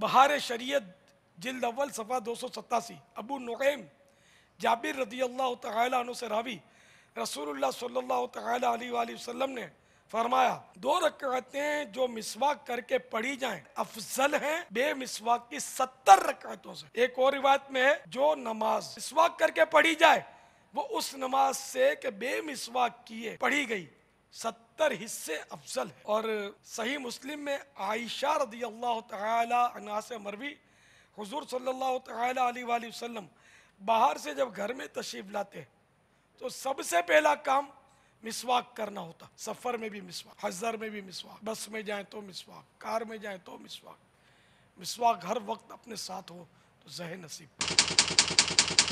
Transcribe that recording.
बहार शरीयत जिल्द अव्वल सफ़ा दो सौ सतासी अबू नुम जाबिर रदी अल्लाह तु से रावी रसूल सल्ला तसलम ने फरमाया दो रकातें जो मिसवाक करके पढ़ी जाएं अफजल हैं बेमिसवाक की सत्तर रकातों से एक और रिवायत में है जो नमाज मिसवाक करके पढ़ी जाए वो उस नमाज से के बेमिसवाक किए पढ़ी गई सत्तर हिस्से अफजल है और सही मुस्लिम में आयशा रदी अल्लाह तनास मरवी हजूर सल्ला तसम बाहर से जब घर में तशरीफ लाते हैं तो सबसे पहला काम मिसवाक करना होता सफ़र में भी मिसवाक हजर में भी मिसवाक बस में जाएं तो मिसवाक कार में जाएं तो मिसवाक मिसवाक हर वक्त अपने साथ हो तो जह नसीब